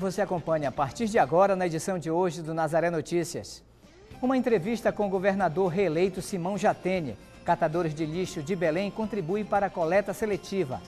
Você acompanha a partir de agora na edição de hoje do Nazaré Notícias. Uma entrevista com o governador reeleito Simão Jatene. Catadores de lixo de Belém contribuem para a coleta seletiva.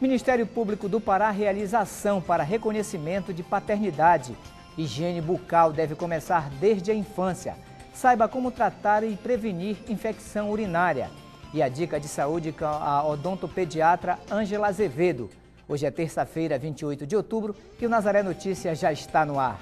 Ministério Público do Pará realiza ação para reconhecimento de paternidade. Higiene bucal deve começar desde a infância. Saiba como tratar e prevenir infecção urinária. E a dica de saúde com a odontopediatra Ângela Azevedo. Hoje é terça-feira, 28 de outubro, e o Nazaré Notícias já está no ar.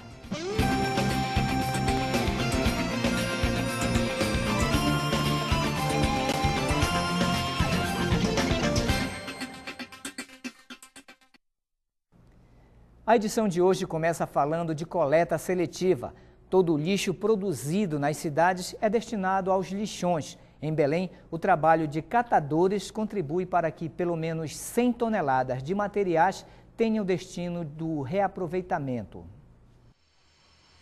A edição de hoje começa falando de coleta seletiva. Todo o lixo produzido nas cidades é destinado aos lixões em Belém, o trabalho de catadores contribui para que pelo menos 100 toneladas de materiais tenham destino do reaproveitamento.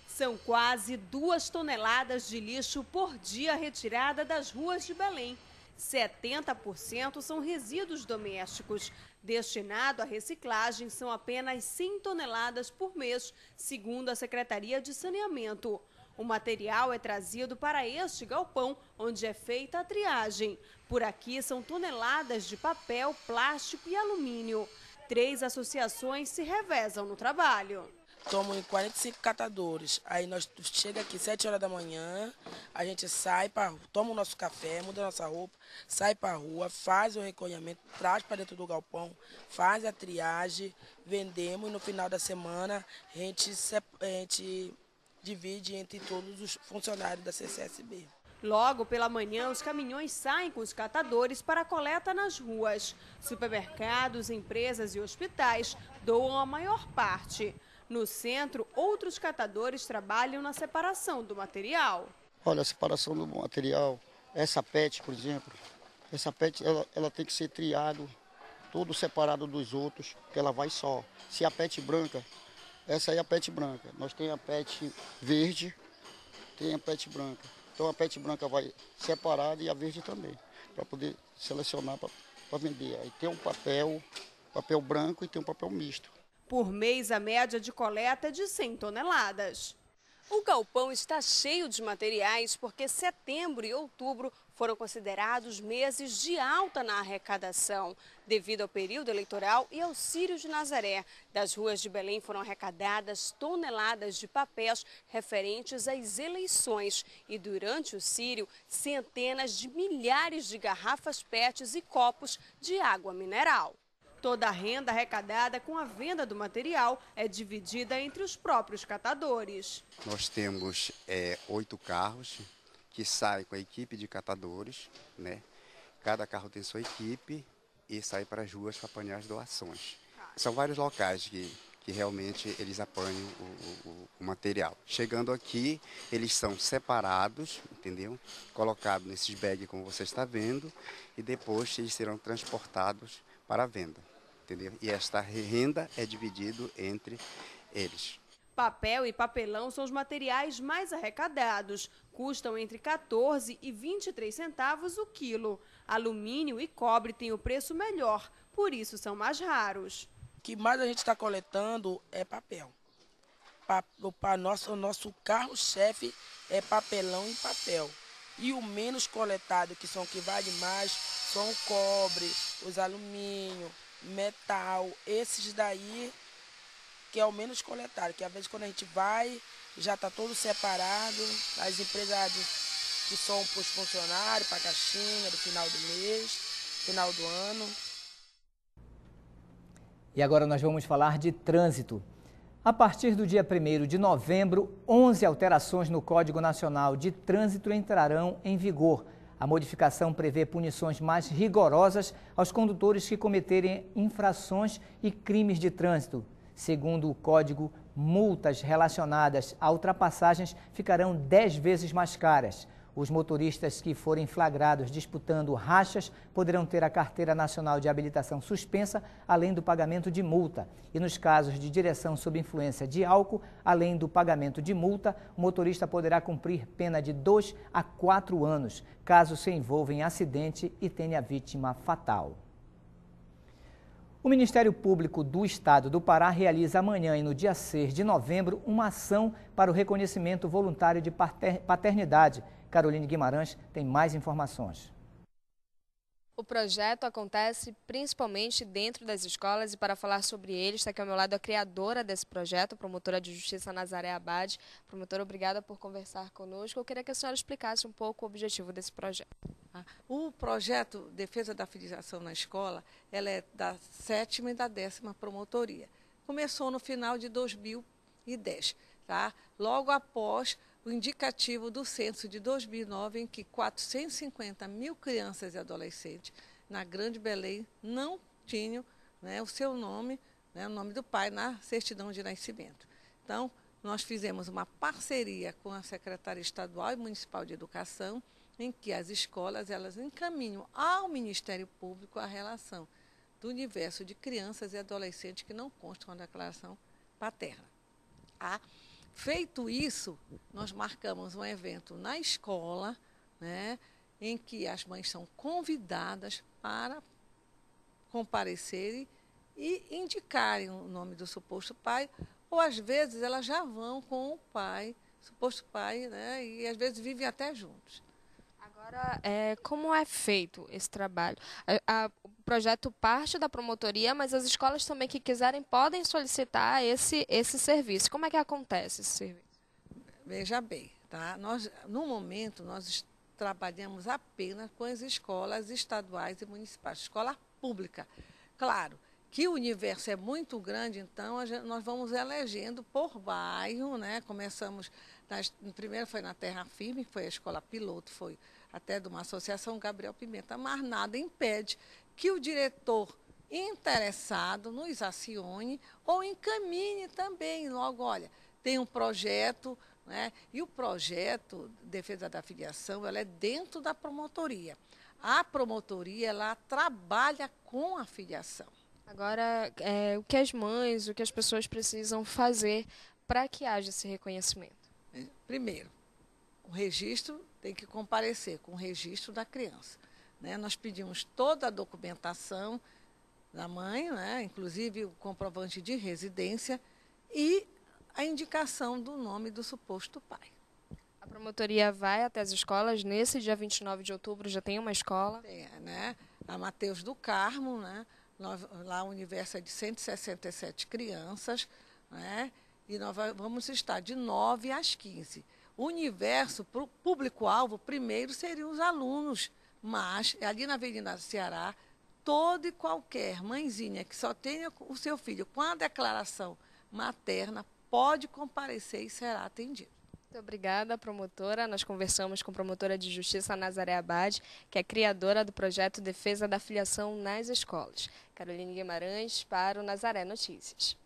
São quase duas toneladas de lixo por dia retirada das ruas de Belém. 70% são resíduos domésticos. Destinado à reciclagem, são apenas 100 toneladas por mês, segundo a Secretaria de Saneamento. O material é trazido para este galpão, onde é feita a triagem. Por aqui são toneladas de papel, plástico e alumínio. Três associações se revezam no trabalho tomo em 45 catadores. Aí nós chega aqui 7 horas da manhã, a gente sai para toma o nosso café, muda a nossa roupa, sai para a rua, faz o recolhimento, traz para dentro do galpão, faz a triagem, vendemos e no final da semana a gente, a gente divide entre todos os funcionários da CCSB. Logo pela manhã, os caminhões saem com os catadores para a coleta nas ruas. Supermercados, empresas e hospitais doam a maior parte. No centro, outros catadores trabalham na separação do material. Olha, a separação do material, essa PET, por exemplo, essa PET ela, ela tem que ser triado, tudo separado dos outros, que ela vai só. Se a PET branca, essa aí é a pet branca. Nós temos a pet verde, tem a pet branca. Então a pet branca vai separada e a verde também, para poder selecionar para vender. Aí tem um papel, papel branco e tem um papel misto. Por mês, a média de coleta é de 100 toneladas. O galpão está cheio de materiais porque setembro e outubro foram considerados meses de alta na arrecadação, devido ao período eleitoral e ao Sírio de Nazaré. Das ruas de Belém foram arrecadadas toneladas de papéis referentes às eleições e durante o Sírio, centenas de milhares de garrafas PETs e copos de água mineral. Toda a renda arrecadada com a venda do material é dividida entre os próprios catadores. Nós temos é, oito carros que sai com a equipe de catadores, né? Cada carro tem sua equipe e sai para as ruas para apanhar as doações. São vários locais que, que realmente eles apanham o, o, o material. Chegando aqui, eles são separados, entendeu? Colocados nesses bags, como você está vendo, e depois eles serão transportados para a venda, entendeu? E esta renda é dividida entre eles. Papel e papelão são os materiais mais arrecadados, custam entre 14 e 23 centavos o quilo. Alumínio e cobre têm o preço melhor, por isso são mais raros. O que mais a gente está coletando é papel. Para nosso, o nosso carro-chefe é papelão e papel. E o menos coletado, que são o que vale mais, são o cobre, os alumínio, metal. Esses daí que é o menos coletado, que às vezes quando a gente vai, já está todo separado, as empresas que são para os funcionários, para a caixinha, do final do mês, final do ano. E agora nós vamos falar de trânsito. A partir do dia 1 de novembro, 11 alterações no Código Nacional de Trânsito entrarão em vigor. A modificação prevê punições mais rigorosas aos condutores que cometerem infrações e crimes de trânsito. Segundo o código, multas relacionadas a ultrapassagens ficarão 10 vezes mais caras. Os motoristas que forem flagrados disputando rachas poderão ter a carteira nacional de habilitação suspensa, além do pagamento de multa. E nos casos de direção sob influência de álcool, além do pagamento de multa, o motorista poderá cumprir pena de 2 a 4 anos, caso se envolva em acidente e tenha vítima fatal. O Ministério Público do Estado do Pará realiza amanhã e no dia 6 de novembro uma ação para o reconhecimento voluntário de paternidade. Caroline Guimarães tem mais informações. O projeto acontece principalmente dentro das escolas e para falar sobre ele está aqui ao meu lado a criadora desse projeto, promotora de justiça Nazaré Abad. Promotora, obrigada por conversar conosco. Eu queria que a senhora explicasse um pouco o objetivo desse projeto. Ah, o projeto Defesa da Filiação na Escola, ela é da sétima e da décima promotoria. Começou no final de 2010, tá? logo após o indicativo do censo de 2009, em que 450 mil crianças e adolescentes na Grande Belém não tinham né, o seu nome, né, o nome do pai, na certidão de nascimento. Então, nós fizemos uma parceria com a Secretaria Estadual e Municipal de Educação, em que as escolas elas encaminham ao Ministério Público a relação do universo de crianças e adolescentes que não constam na declaração paterna. A Feito isso, nós marcamos um evento na escola, né, em que as mães são convidadas para comparecerem e indicarem o nome do suposto pai, ou às vezes elas já vão com o pai, suposto pai, né, e às vezes vivem até juntos. Agora, é, como é feito esse trabalho? A, a, o projeto parte da promotoria, mas as escolas também que quiserem podem solicitar esse, esse serviço. Como é que acontece esse serviço? Veja bem, tá? Nós, no momento, nós trabalhamos apenas com as escolas estaduais e municipais, escola pública. Claro, que o universo é muito grande, então gente, nós vamos elegendo por bairro, né? Começamos, nas, primeiro foi na Terra Firme, que foi a escola piloto, foi até de uma associação Gabriel Pimenta, mas nada impede que o diretor interessado nos acione ou encaminhe também logo, olha, tem um projeto, né? E o projeto Defesa da Filiação, ela é dentro da promotoria. A promotoria, ela trabalha com a filiação. Agora, é, o que as mães, o que as pessoas precisam fazer para que haja esse reconhecimento? É, primeiro, o registro tem que comparecer com o registro da criança. Né? Nós pedimos toda a documentação da mãe, né? inclusive o comprovante de residência e a indicação do nome do suposto pai. A promotoria vai até as escolas. Nesse dia 29 de outubro já tem uma escola. Tem, né? A Mateus do Carmo, né? Nós, lá o universo é de 167 crianças, né? e nós vamos estar de 9 às 15. O universo, para o público-alvo, primeiro seriam os alunos, mas é ali na Avenida Ceará, toda e qualquer mãezinha que só tenha o seu filho com a declaração materna pode comparecer e será atendido. Muito obrigada, promotora. Nós conversamos com a promotora de justiça Nazaré Abad, que é criadora do projeto Defesa da Filiação nas Escolas. Caroline Guimarães para o Nazaré Notícias.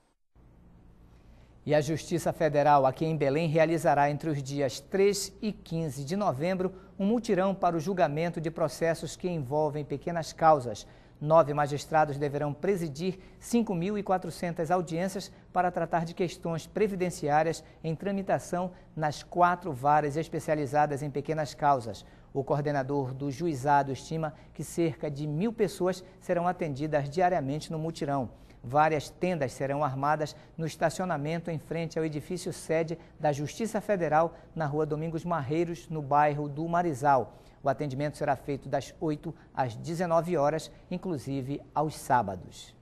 E a Justiça Federal aqui em Belém realizará entre os dias 3 e 15 de novembro um mutirão para o julgamento de processos que envolvem pequenas causas. Nove magistrados deverão presidir 5.400 audiências para tratar de questões previdenciárias em tramitação nas quatro varas especializadas em pequenas causas. O coordenador do juizado estima que cerca de mil pessoas serão atendidas diariamente no mutirão. Várias tendas serão armadas no estacionamento em frente ao edifício sede da Justiça Federal, na rua Domingos Marreiros, no bairro do Marizal. O atendimento será feito das 8 às 19 horas, inclusive aos sábados.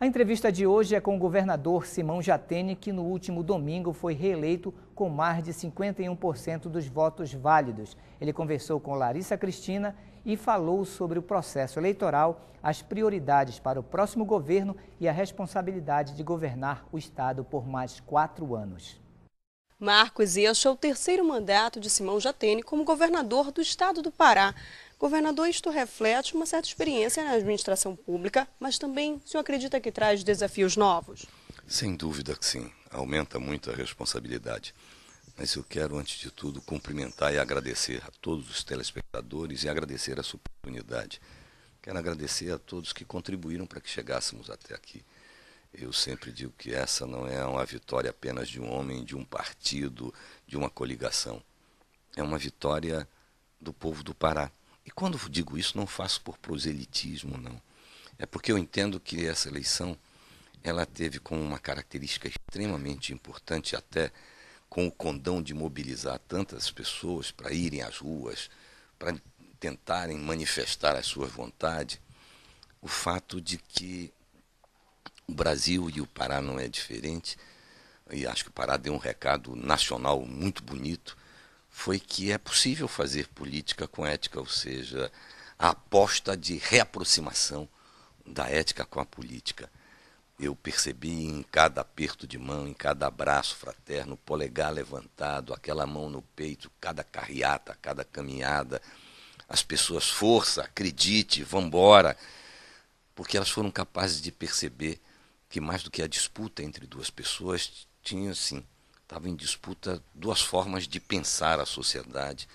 A entrevista de hoje é com o governador Simão Jatene, que no último domingo foi reeleito com mais de 51% dos votos válidos. Ele conversou com Larissa Cristina e falou sobre o processo eleitoral, as prioridades para o próximo governo e a responsabilidade de governar o Estado por mais quatro anos. Marcos, este é o terceiro mandato de Simão Jatene como governador do estado do Pará. Governador, isto reflete uma certa experiência na administração pública, mas também o senhor acredita que traz desafios novos? Sem dúvida que sim, aumenta muito a responsabilidade. Mas eu quero, antes de tudo, cumprimentar e agradecer a todos os telespectadores e agradecer a sua oportunidade. Quero agradecer a todos que contribuíram para que chegássemos até aqui. Eu sempre digo que essa não é uma vitória apenas de um homem, de um partido, de uma coligação. É uma vitória do povo do Pará. E quando digo isso, não faço por proselitismo, não. É porque eu entendo que essa eleição ela teve como uma característica extremamente importante, até com o condão de mobilizar tantas pessoas para irem às ruas, para tentarem manifestar a sua vontade. o fato de que o Brasil e o Pará não é diferente. E acho que o Pará deu um recado nacional muito bonito. Foi que é possível fazer política com ética, ou seja, a aposta de reaproximação da ética com a política. Eu percebi em cada aperto de mão, em cada abraço fraterno, polegar levantado, aquela mão no peito, cada carreata, cada caminhada, as pessoas força, acredite, vambora, porque elas foram capazes de perceber que mais do que a disputa entre duas pessoas, tinha assim, estava em disputa duas formas de pensar a sociedade,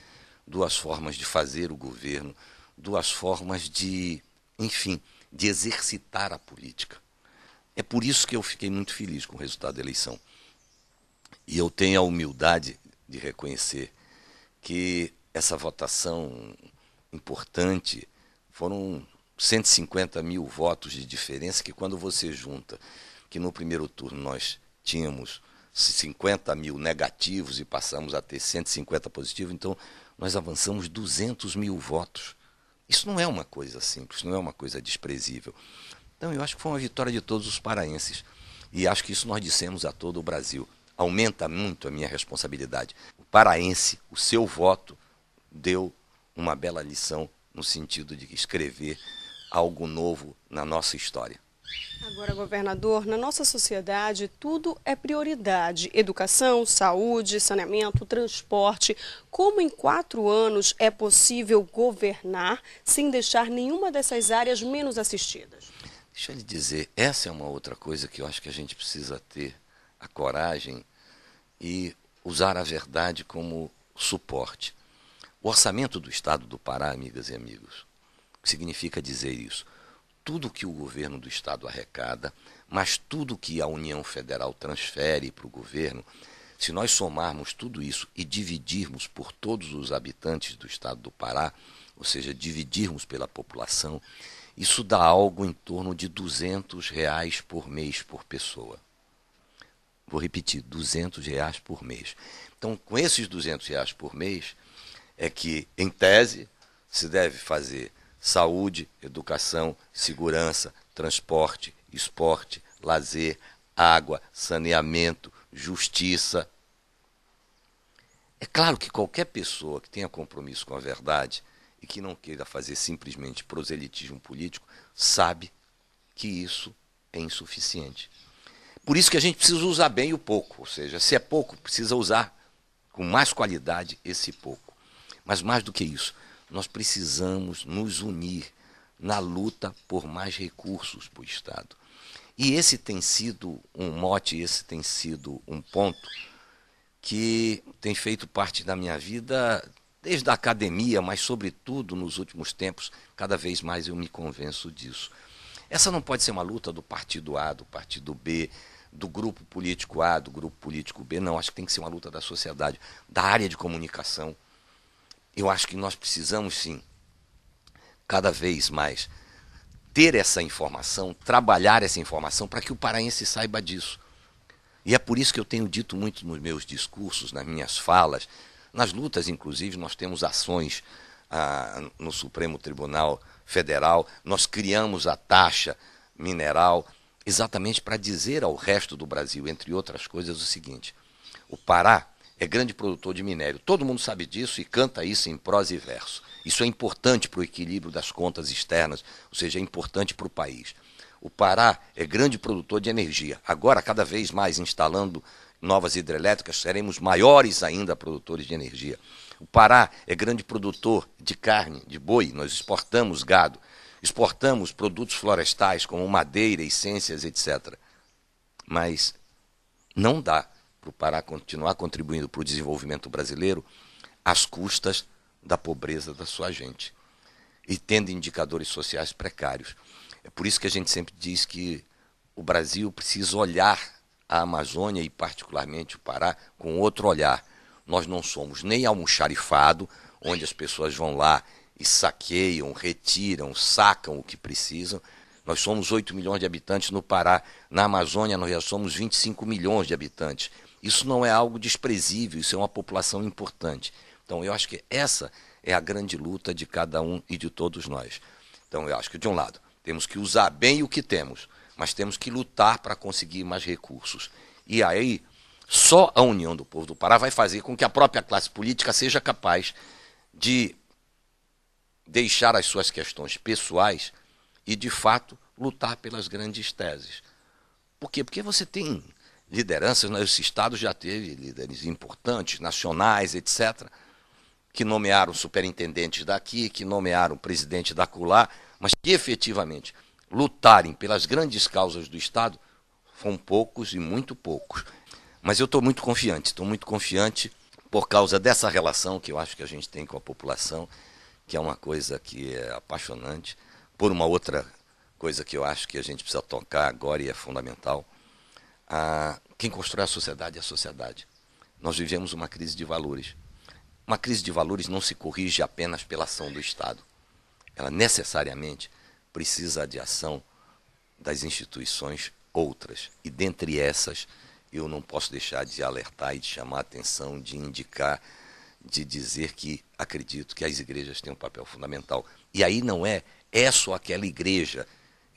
duas formas de fazer o governo, duas formas de, enfim, de exercitar a política. É por isso que eu fiquei muito feliz com o resultado da eleição. E eu tenho a humildade de reconhecer que essa votação importante foram 150 mil votos de diferença, que quando você junta que no primeiro turno nós tínhamos 50 mil negativos e passamos a ter 150 positivos, então nós avançamos 200 mil votos. Isso não é uma coisa simples, não é uma coisa desprezível. Então eu acho que foi uma vitória de todos os paraenses. E acho que isso nós dissemos a todo o Brasil. Aumenta muito a minha responsabilidade. O paraense, o seu voto, deu uma bela lição no sentido de escrever algo novo na nossa história. Agora, governador, na nossa sociedade tudo é prioridade: educação, saúde, saneamento, transporte. Como em quatro anos é possível governar sem deixar nenhuma dessas áreas menos assistidas? Deixa eu lhe dizer, essa é uma outra coisa que eu acho que a gente precisa ter a coragem e usar a verdade como suporte. O orçamento do Estado do Pará, amigas e amigos, que significa dizer isso? Tudo que o governo do estado arrecada, mas tudo que a União Federal transfere para o governo, se nós somarmos tudo isso e dividirmos por todos os habitantes do estado do Pará, ou seja, dividirmos pela população, isso dá algo em torno de 200 reais por mês por pessoa. Vou repetir, 200 reais por mês. Então, com esses 200 reais por mês, é que, em tese, se deve fazer saúde, educação, segurança, transporte, esporte, lazer, água, saneamento, justiça. É claro que qualquer pessoa que tenha compromisso com a verdade e que não queira fazer simplesmente proselitismo político sabe que isso é insuficiente. Por isso que a gente precisa usar bem o pouco, ou seja, se é pouco, precisa usar com mais qualidade esse pouco. Mas mais do que isso, nós precisamos nos unir na luta por mais recursos para o Estado. E esse tem sido um mote, esse tem sido um ponto que tem feito parte da minha vida desde a academia, mas sobretudo nos últimos tempos, cada vez mais eu me convenço disso. Essa não pode ser uma luta do partido A, do partido B, do grupo político A, do grupo político B, não. Acho que tem que ser uma luta da sociedade, da área de comunicação, eu acho que nós precisamos sim, cada vez mais, ter essa informação, trabalhar essa informação para que o paraense saiba disso. E é por isso que eu tenho dito muito nos meus discursos, nas minhas falas, nas lutas, inclusive, nós temos ações ah, no Supremo Tribunal Federal, nós criamos a taxa mineral exatamente para dizer ao resto do Brasil, entre outras coisas, o seguinte: o Pará é grande produtor de minério. Todo mundo sabe disso e canta isso em prosa e verso. Isso é importante para o equilíbrio das contas externas, ou seja, é importante para o país. O Pará é grande produtor de energia. Agora, cada vez mais instalando novas hidrelétricas, seremos maiores ainda produtores de energia. O Pará é grande produtor de carne, de boi, nós exportamos gado, exportamos produtos florestais como madeira, essências, etc. Mas não dá para o Pará continuar contribuindo para o desenvolvimento brasileiro às custas da pobreza da sua gente e tendo indicadores sociais precários. É por isso que a gente sempre diz que o Brasil precisa olhar a Amazônia e, particularmente, o Pará com outro olhar. Nós não somos nem almoxarifado, onde as pessoas vão lá e saqueiam, retiram, sacam o que precisam. Nós somos 8 milhões de habitantes no Pará. Na Amazônia, nós já somos 25 milhões de habitantes. Isso não é algo desprezível, isso é uma população importante. Então, eu acho que essa é a grande luta de cada um e de todos nós. Então, eu acho que, de um lado, temos que usar bem o que temos, mas temos que lutar para conseguir mais recursos. E aí, só a união do povo do Pará vai fazer com que a própria classe política seja capaz de deixar as suas questões pessoais e, de fato, lutar pelas grandes teses. Por quê? Porque você tem lideranças, né? esse Estado já teve líderes importantes, nacionais, etc., que nomearam superintendentes daqui, que nomearam presidente da CULAR, mas que efetivamente lutarem pelas grandes causas do Estado foram poucos e muito poucos. Mas eu estou muito confiante, estou muito confiante por causa dessa relação que eu acho que a gente tem com a população, que é uma coisa que é apaixonante, por uma outra coisa que eu acho que a gente precisa tocar agora e é fundamental, a, quem constrói a sociedade é a sociedade. Nós vivemos uma crise de valores. Uma crise de valores não se corrige apenas pela ação do Estado. Ela necessariamente precisa de ação das instituições outras. E dentre essas, eu não posso deixar de alertar e de chamar a atenção, de indicar, de dizer que acredito que as igrejas têm um papel fundamental. E aí não é é só aquela igreja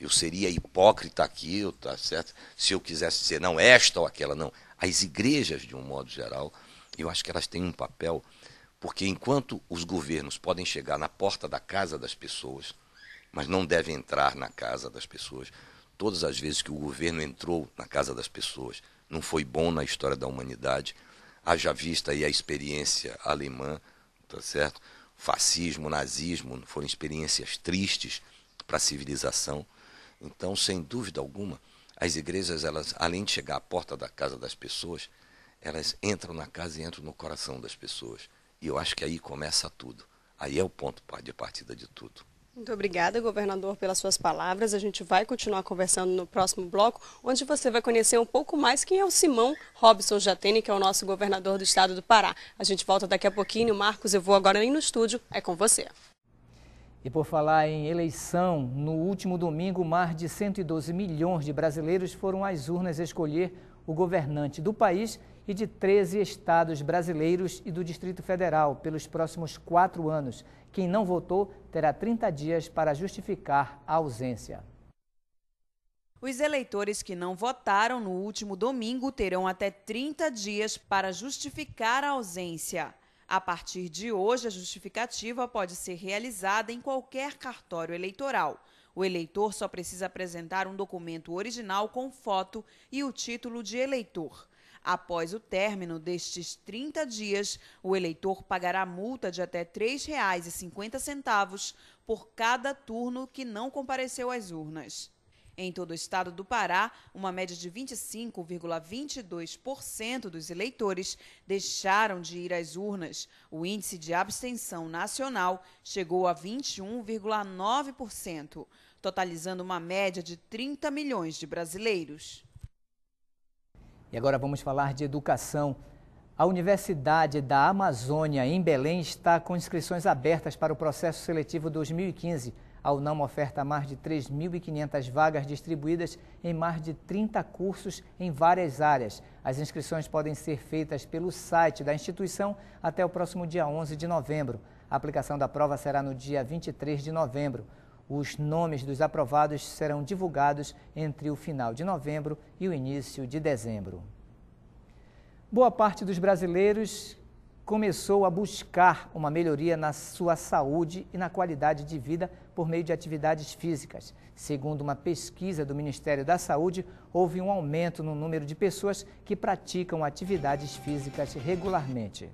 eu seria hipócrita aqui, tá certo? Se eu quisesse dizer não esta ou aquela, não. As igrejas, de um modo geral, eu acho que elas têm um papel, porque enquanto os governos podem chegar na porta da casa das pessoas, mas não devem entrar na casa das pessoas, todas as vezes que o governo entrou na casa das pessoas, não foi bom na história da humanidade, haja vista aí a experiência alemã, tá certo? Fascismo, nazismo, foram experiências tristes para a civilização. Então, sem dúvida alguma, as igrejas, elas, além de chegar à porta da casa das pessoas, elas entram na casa e entram no coração das pessoas. E eu acho que aí começa tudo. Aí é o ponto de partida de tudo. Muito obrigada, governador, pelas suas palavras. A gente vai continuar conversando no próximo bloco, onde você vai conhecer um pouco mais quem é o Simão Robson Jatene, que é o nosso governador do estado do Pará. A gente volta daqui a pouquinho. Marcos, eu vou agora ir no estúdio. É com você. E por falar em eleição, no último domingo, mais de 112 milhões de brasileiros foram às urnas escolher o governante do país e de 13 estados brasileiros e do Distrito Federal pelos próximos quatro anos. Quem não votou terá 30 dias para justificar a ausência. Os eleitores que não votaram no último domingo terão até 30 dias para justificar a ausência. A partir de hoje, a justificativa pode ser realizada em qualquer cartório eleitoral. O eleitor só precisa apresentar um documento original com foto e o título de eleitor. Após o término destes 30 dias, o eleitor pagará multa de até R$ 3,50 por cada turno que não compareceu às urnas. Em todo o estado do Pará, uma média de 25,22% dos eleitores deixaram de ir às urnas. O índice de abstenção nacional chegou a 21,9%, totalizando uma média de 30 milhões de brasileiros. E agora vamos falar de educação. A Universidade da Amazônia, em Belém, está com inscrições abertas para o processo seletivo 2015. A UNAM oferta mais de 3.500 vagas distribuídas em mais de 30 cursos em várias áreas. As inscrições podem ser feitas pelo site da instituição até o próximo dia 11 de novembro. A aplicação da prova será no dia 23 de novembro. Os nomes dos aprovados serão divulgados entre o final de novembro e o início de dezembro. Boa parte dos brasileiros começou a buscar uma melhoria na sua saúde e na qualidade de vida por meio de atividades físicas. Segundo uma pesquisa do Ministério da Saúde, houve um aumento no número de pessoas que praticam atividades físicas regularmente.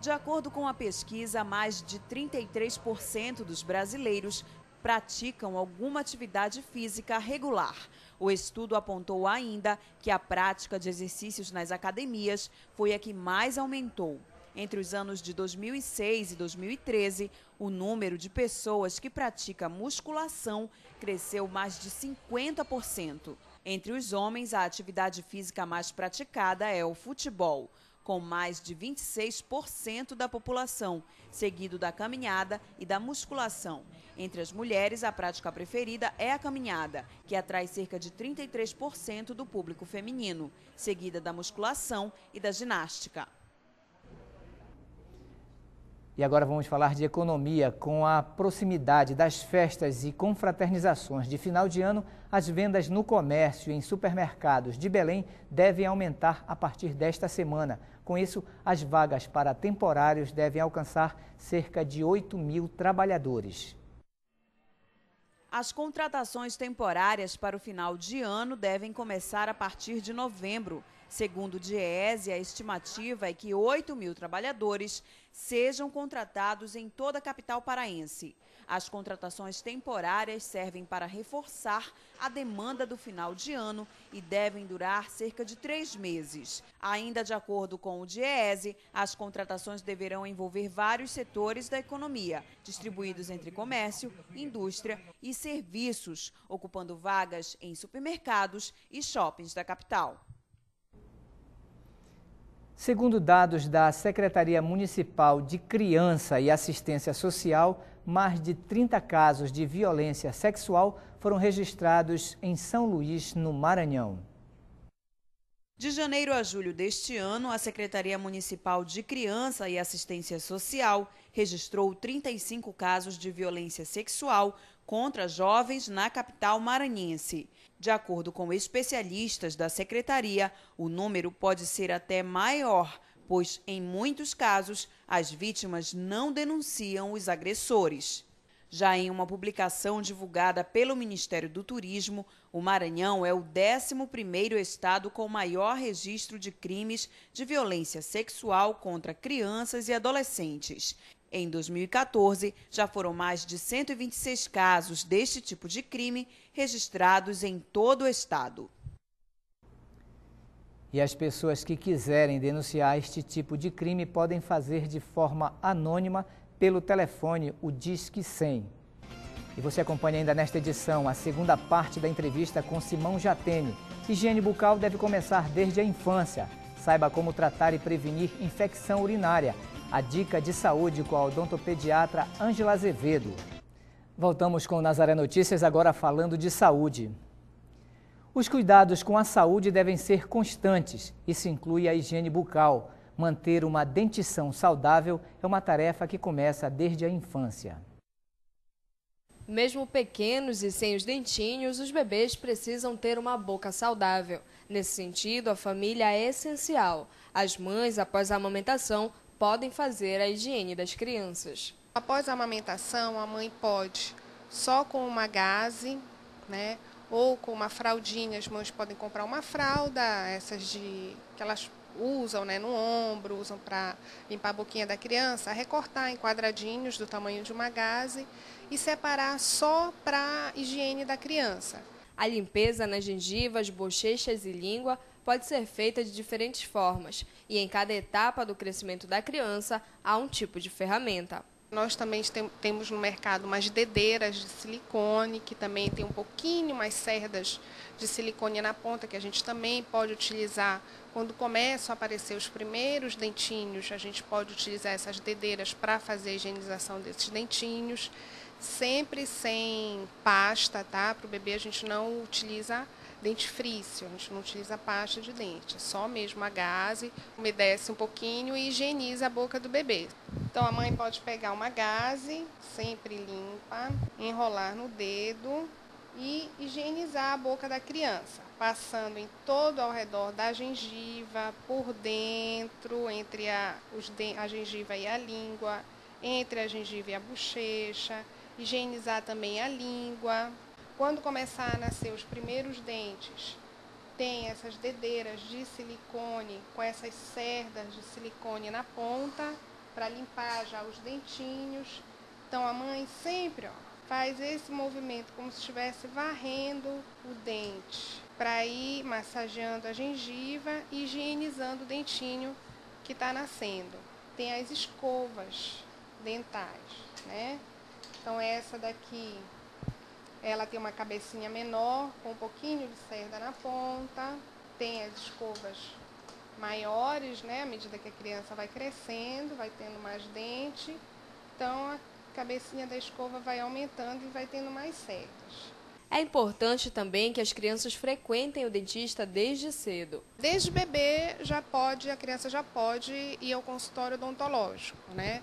De acordo com a pesquisa, mais de 33% dos brasileiros praticam alguma atividade física regular. O estudo apontou ainda que a prática de exercícios nas academias foi a que mais aumentou. Entre os anos de 2006 e 2013, o número de pessoas que pratica musculação cresceu mais de 50%. Entre os homens, a atividade física mais praticada é o futebol com mais de 26% da população, seguido da caminhada e da musculação. Entre as mulheres, a prática preferida é a caminhada, que atrai cerca de 33% do público feminino, seguida da musculação e da ginástica. E agora vamos falar de economia. Com a proximidade das festas e confraternizações de final de ano, as vendas no comércio e em supermercados de Belém devem aumentar a partir desta semana. Com isso, as vagas para temporários devem alcançar cerca de 8 mil trabalhadores. As contratações temporárias para o final de ano devem começar a partir de novembro. Segundo o Diese, a estimativa é que 8 mil trabalhadores sejam contratados em toda a capital paraense. As contratações temporárias servem para reforçar a demanda do final de ano e devem durar cerca de três meses. Ainda de acordo com o DIEESE, as contratações deverão envolver vários setores da economia, distribuídos entre comércio, indústria e serviços, ocupando vagas em supermercados e shoppings da capital. Segundo dados da Secretaria Municipal de Criança e Assistência Social, mais de 30 casos de violência sexual foram registrados em São Luís, no Maranhão. De janeiro a julho deste ano, a Secretaria Municipal de Criança e Assistência Social registrou 35 casos de violência sexual contra jovens na capital maranhense. De acordo com especialistas da secretaria, o número pode ser até maior pois, em muitos casos, as vítimas não denunciam os agressores. Já em uma publicação divulgada pelo Ministério do Turismo, o Maranhão é o 11º estado com maior registro de crimes de violência sexual contra crianças e adolescentes. Em 2014, já foram mais de 126 casos deste tipo de crime registrados em todo o estado. E as pessoas que quiserem denunciar este tipo de crime podem fazer de forma anônima pelo telefone o Disque 100. E você acompanha ainda nesta edição a segunda parte da entrevista com Simão Jatene. Higiene bucal deve começar desde a infância. Saiba como tratar e prevenir infecção urinária. A dica de saúde com a odontopediatra Ângela Azevedo. Voltamos com Nazaré Notícias, agora falando de saúde. Os cuidados com a saúde devem ser constantes. Isso inclui a higiene bucal. Manter uma dentição saudável é uma tarefa que começa desde a infância. Mesmo pequenos e sem os dentinhos, os bebês precisam ter uma boca saudável. Nesse sentido, a família é essencial. As mães, após a amamentação, podem fazer a higiene das crianças. Após a amamentação, a mãe pode, só com uma gaze, né, ou com uma fraldinha, as mães podem comprar uma fralda, essas de que elas usam né, no ombro, usam para limpar a boquinha da criança, recortar em quadradinhos do tamanho de uma gaze e separar só para higiene da criança. A limpeza nas gengivas, bochechas e língua pode ser feita de diferentes formas e em cada etapa do crescimento da criança há um tipo de ferramenta. Nós também tem, temos no mercado umas dedeiras de silicone, que também tem um pouquinho mais cerdas de silicone na ponta, que a gente também pode utilizar quando começam a aparecer os primeiros dentinhos, a gente pode utilizar essas dedeiras para fazer a higienização desses dentinhos, sempre sem pasta, tá? Para o bebê a gente não utiliza Dentifrício, a gente não utiliza pasta de dente, é só mesmo a gaze, umedece um pouquinho e higieniza a boca do bebê. Então a mãe pode pegar uma gaze, sempre limpa, enrolar no dedo e higienizar a boca da criança, passando em todo ao redor da gengiva, por dentro, entre a, os, a gengiva e a língua, entre a gengiva e a bochecha, higienizar também a língua, quando começar a nascer os primeiros dentes, tem essas dedeiras de silicone com essas cerdas de silicone na ponta para limpar já os dentinhos. Então a mãe sempre ó, faz esse movimento como se estivesse varrendo o dente para ir massageando a gengiva e higienizando o dentinho que está nascendo. Tem as escovas dentais, né? Então essa daqui ela tem uma cabecinha menor, com um pouquinho de cerda na ponta, tem as escovas maiores, né? À medida que a criança vai crescendo, vai tendo mais dente, então a cabecinha da escova vai aumentando e vai tendo mais cerdas. É importante também que as crianças frequentem o dentista desde cedo. Desde bebê já pode, a criança já pode ir ao consultório odontológico, né?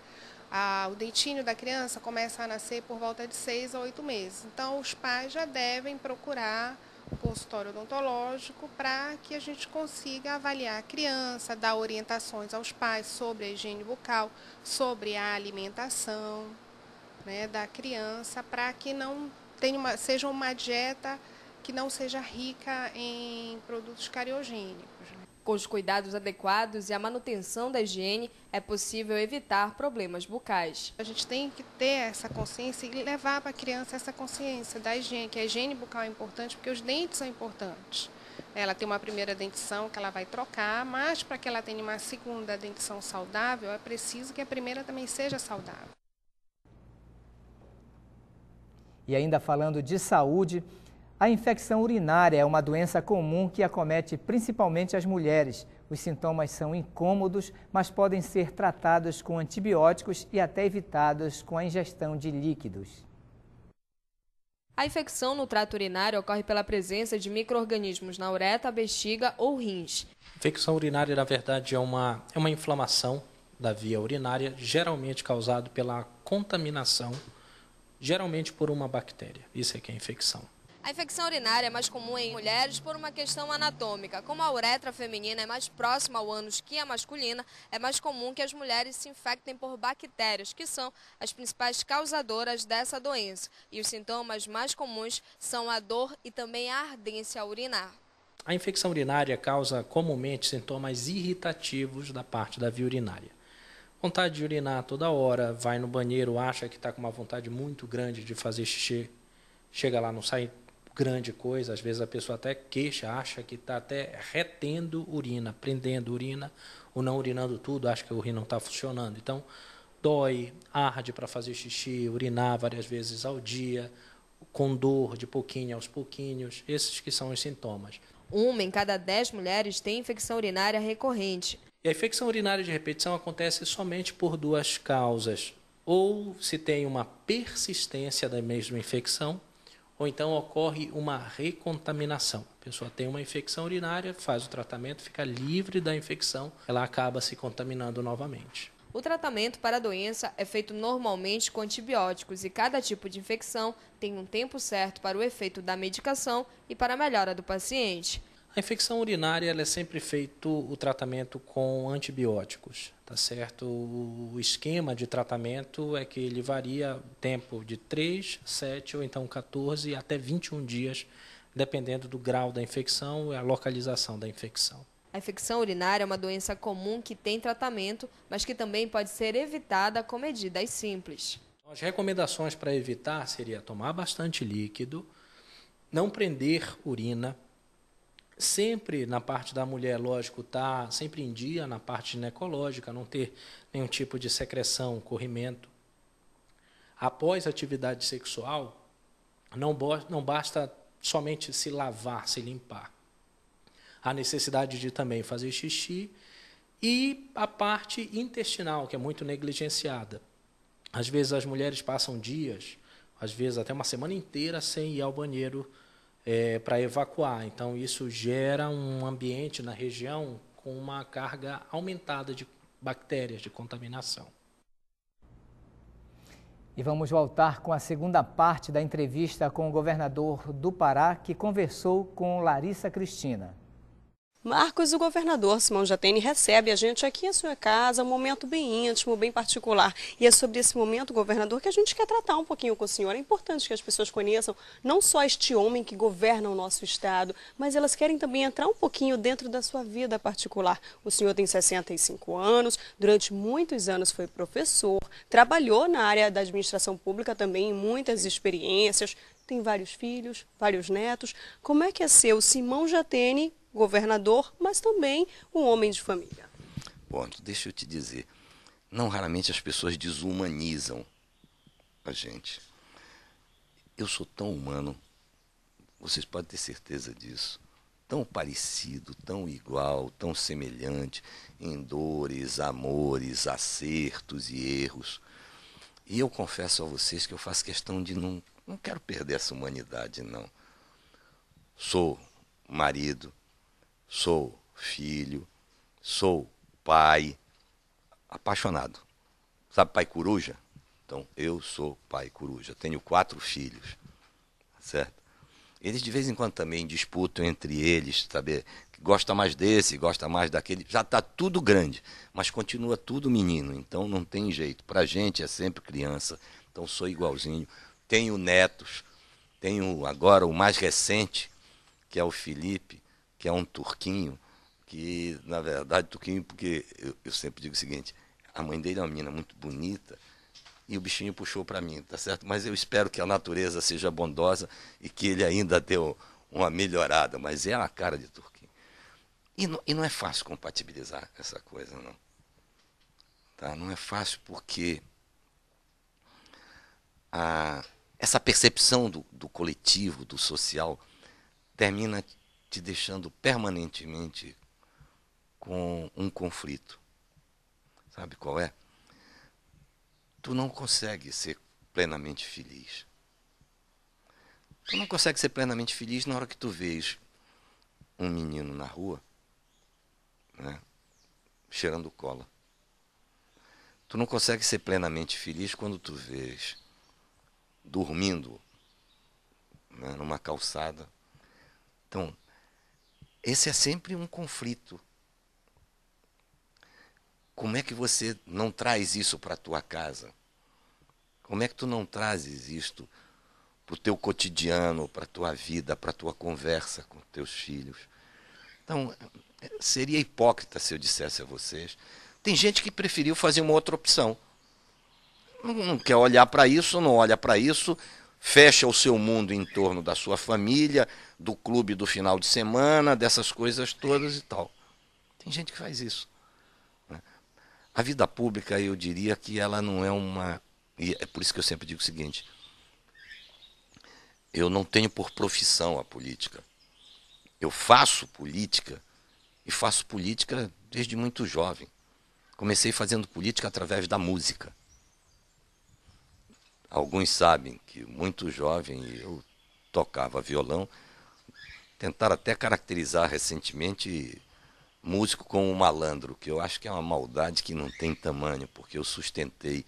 a, o dentinho da criança começa a nascer por volta de seis a oito meses. Então, os pais já devem procurar o consultório odontológico para que a gente consiga avaliar a criança, dar orientações aos pais sobre a higiene bucal, sobre a alimentação né, da criança, para que não tenha uma, seja uma dieta que não seja rica em produtos cariogênicos. Né? Com os cuidados adequados e a manutenção da higiene, é possível evitar problemas bucais. A gente tem que ter essa consciência e levar para a criança essa consciência da higiene, que a higiene bucal é importante porque os dentes são importantes. Ela tem uma primeira dentição que ela vai trocar, mas para que ela tenha uma segunda dentição saudável, é preciso que a primeira também seja saudável. E ainda falando de saúde, a infecção urinária é uma doença comum que acomete principalmente as mulheres. Os sintomas são incômodos, mas podem ser tratados com antibióticos e até evitados com a ingestão de líquidos. A infecção no trato urinário ocorre pela presença de micro-organismos na uretra, bexiga ou rins. A infecção urinária, na verdade, é uma, é uma inflamação da via urinária, geralmente causada pela contaminação, geralmente por uma bactéria. Isso é que é infecção. A infecção urinária é mais comum em mulheres por uma questão anatômica. Como a uretra feminina é mais próxima ao ânus que a masculina, é mais comum que as mulheres se infectem por bactérias, que são as principais causadoras dessa doença. E os sintomas mais comuns são a dor e também a ardência urinária. urinar. A infecção urinária causa comumente sintomas irritativos da parte da via urinária. Vontade de urinar toda hora, vai no banheiro, acha que está com uma vontade muito grande de fazer xixi, chega lá, não sai grande coisa. Às vezes a pessoa até queixa, acha que está até retendo urina, prendendo urina, ou não urinando tudo, acha que o rim não está funcionando. Então, dói, arde para fazer xixi, urinar várias vezes ao dia, com dor de pouquinho aos pouquinhos. Esses que são os sintomas. Uma em cada dez mulheres tem infecção urinária recorrente. E a infecção urinária de repetição acontece somente por duas causas. Ou se tem uma persistência da mesma infecção, ou então ocorre uma recontaminação. A pessoa tem uma infecção urinária, faz o tratamento, fica livre da infecção, ela acaba se contaminando novamente. O tratamento para a doença é feito normalmente com antibióticos e cada tipo de infecção tem um tempo certo para o efeito da medicação e para a melhora do paciente. A infecção urinária é sempre feito o tratamento com antibióticos, tá certo? O esquema de tratamento é que ele varia tempo de 3, 7 ou então 14 até 21 dias, dependendo do grau da infecção e a localização da infecção. A infecção urinária é uma doença comum que tem tratamento, mas que também pode ser evitada com medidas simples. Então, as recomendações para evitar seria tomar bastante líquido, não prender urina, sempre na parte da mulher, lógico, tá sempre em dia na parte ginecológica, não ter nenhum tipo de secreção, corrimento. Após a atividade sexual, não, não basta somente se lavar, se limpar. Há necessidade de também fazer xixi e a parte intestinal, que é muito negligenciada. Às vezes as mulheres passam dias, às vezes até uma semana inteira sem ir ao banheiro é, para evacuar. Então, isso gera um ambiente na região com uma carga aumentada de bactérias, de contaminação. E vamos voltar com a segunda parte da entrevista com o governador do Pará, que conversou com Larissa Cristina. Marcos, o governador Simão Jatene recebe a gente aqui em sua casa, um momento bem íntimo, bem particular. E é sobre esse momento, governador, que a gente quer tratar um pouquinho com o senhor. É importante que as pessoas conheçam não só este homem que governa o nosso estado, mas elas querem também entrar um pouquinho dentro da sua vida particular. O senhor tem 65 anos, durante muitos anos foi professor, trabalhou na área da administração pública também, em muitas experiências, tem vários filhos, vários netos. Como é que é seu Simão Jatene governador, mas também um homem de família. Bom, deixa eu te dizer, não raramente as pessoas desumanizam a gente. Eu sou tão humano, vocês podem ter certeza disso. Tão parecido, tão igual, tão semelhante em dores, amores, acertos e erros. E eu confesso a vocês que eu faço questão de não, não quero perder essa humanidade, não. Sou marido, sou filho, sou pai apaixonado. Sabe pai coruja? Então, eu sou pai coruja. Tenho quatro filhos, tá certo? Eles de vez em quando também disputam entre eles, saber gosta mais desse, gosta mais daquele. Já está tudo grande, mas continua tudo menino. Então não tem jeito. Para gente é sempre criança. Então sou igualzinho. Tenho netos. Tenho agora o mais recente, que é o Felipe, que é um turquinho, que, na verdade, turquinho, porque eu, eu sempre digo o seguinte, a mãe dele é uma menina muito bonita, e o bichinho puxou para mim, tá certo? Mas eu espero que a natureza seja bondosa e que ele ainda deu uma melhorada, mas é a cara de turquinho. E não, e não é fácil compatibilizar essa coisa, não. Tá? Não é fácil porque a, essa percepção do, do coletivo, do social, termina te deixando permanentemente com um conflito. Sabe qual é? Tu não consegue ser plenamente feliz. Tu não consegue ser plenamente feliz na hora que tu vês um menino na rua, né, cheirando cola. Tu não consegue ser plenamente feliz quando tu vês dormindo né, numa calçada. Então, esse é sempre um conflito. Como é que você não traz isso para a tua casa? Como é que tu não trazes isto para o teu cotidiano, para a tua vida, para a tua conversa com teus filhos? Então, seria hipócrita se eu dissesse a vocês. Tem gente que preferiu fazer uma outra opção. Não, não quer olhar para isso, não olha para isso, fecha o seu mundo em torno da sua família, do clube do final de semana, dessas coisas todas e tal. Tem gente que faz isso. Né? A vida pública, eu diria que ela não é uma. E é por isso que eu sempre digo o seguinte: eu não tenho por profissão a política. Eu faço política e faço política desde muito jovem. Comecei fazendo política através da música. Alguns sabem que, muito jovem, eu tocava violão. Tentaram até caracterizar recentemente músico como um malandro, que eu acho que é uma maldade que não tem tamanho, porque eu sustentei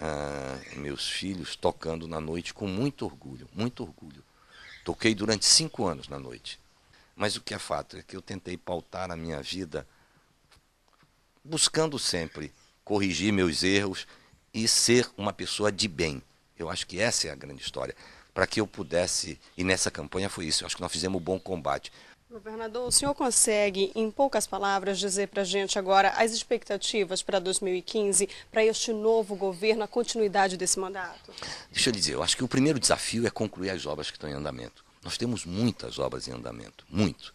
ah, meus filhos tocando na noite com muito orgulho, muito orgulho. Toquei durante cinco anos na noite. Mas o que é fato é que eu tentei pautar a minha vida buscando sempre corrigir meus erros, e ser uma pessoa de bem. Eu acho que essa é a grande história. Para que eu pudesse, e nessa campanha foi isso, eu acho que nós fizemos um bom combate. Governador, o senhor consegue, em poucas palavras, dizer para a gente agora as expectativas para 2015, para este novo governo, a continuidade desse mandato? Deixa eu lhe dizer, eu acho que o primeiro desafio é concluir as obras que estão em andamento. Nós temos muitas obras em andamento, muito,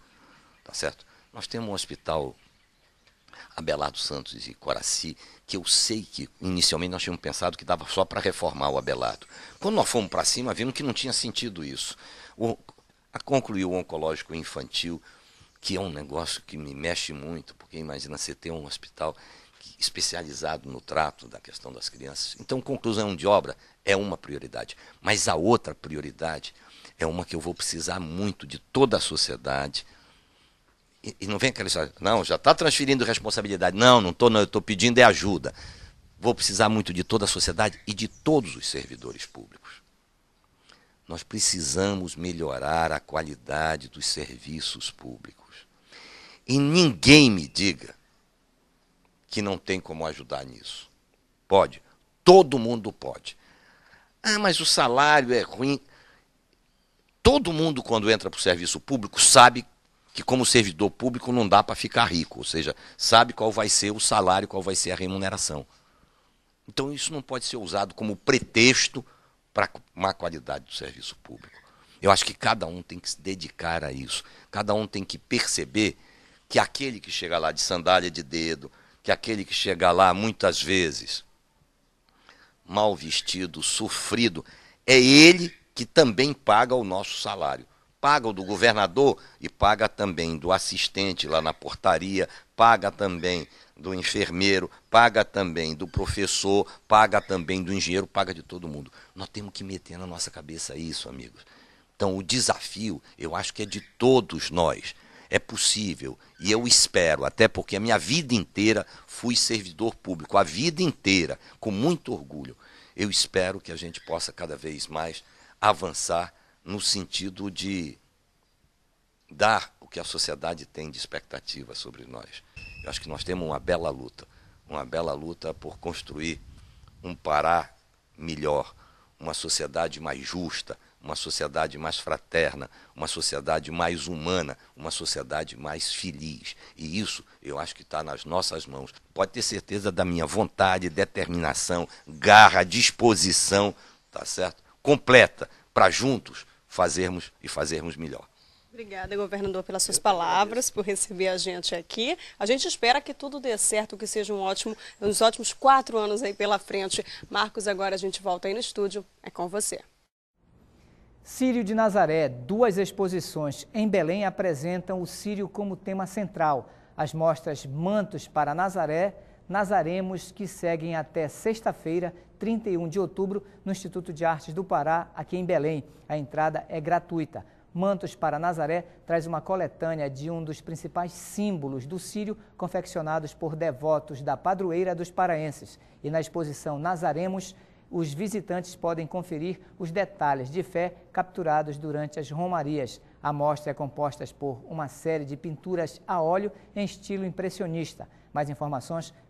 tá certo? Nós temos um hospital Abelardo Santos e Coraci, que eu sei que inicialmente nós tínhamos pensado que dava só para reformar o Abelardo. Quando nós fomos para cima, vimos que não tinha sentido isso. O, a concluir o oncológico infantil, que é um negócio que me mexe muito, porque imagina você ter um hospital especializado no trato da questão das crianças. Então, conclusão de obra é uma prioridade, mas a outra prioridade é uma que eu vou precisar muito de toda a sociedade, e, não vem aquela história, não, já está transferindo responsabilidade. Não, não estou, não, eu estou pedindo é ajuda. Vou precisar muito de toda a sociedade e de todos os servidores públicos. Nós precisamos melhorar a qualidade dos serviços públicos. E ninguém me diga que não tem como ajudar nisso. Pode. Todo mundo pode. Ah, mas o salário é ruim. Todo mundo, quando entra para o serviço público, sabe que como servidor público não dá para ficar rico, ou seja, sabe qual vai ser o salário, qual vai ser a remuneração. Então isso não pode ser usado como pretexto para má qualidade do serviço público. Eu acho que cada um tem que se dedicar a isso. Cada um tem que perceber que aquele que chega lá de sandália de dedo, que aquele que chega lá muitas vezes mal vestido, sofrido, é ele que também paga o nosso salário paga o do governador e paga também do assistente lá na portaria, paga também do enfermeiro, paga também do professor, paga também do engenheiro, paga de todo mundo. Nós temos que meter na nossa cabeça isso, amigos. Então, o desafio, eu acho que é de todos nós. É possível e eu espero, até porque a minha vida inteira fui servidor público, a vida inteira, com muito orgulho. Eu espero que a gente possa cada vez mais avançar no sentido de dar o que a sociedade tem de expectativa sobre nós. Eu acho que nós temos uma bela luta, uma bela luta por construir um Pará melhor, uma sociedade mais justa, uma sociedade mais fraterna, uma sociedade mais humana, uma sociedade mais feliz. E isso eu acho que está nas nossas mãos. Pode ter certeza da minha vontade, determinação, garra, disposição, tá certo? Completa para juntos fazermos e fazermos melhor. Obrigada, governador, pelas suas palavras, por receber a gente aqui. A gente espera que tudo dê certo, que seja um ótimo, uns ótimos quatro anos aí pela frente. Marcos, agora a gente volta aí no estúdio. É com você. Sírio de Nazaré, duas exposições em Belém apresentam o Sírio como tema central. As mostras Mantos para Nazaré Nazaremos, que seguem até sexta-feira, 31 de outubro, no Instituto de Artes do Pará, aqui em Belém. A entrada é gratuita. Mantos para Nazaré traz uma coletânea de um dos principais símbolos do Sírio, confeccionados por devotos da padroeira dos paraenses. E na exposição Nazaremos, os visitantes podem conferir os detalhes de fé capturados durante as romarias. A mostra é composta por uma série de pinturas a óleo em estilo impressionista. Mais informações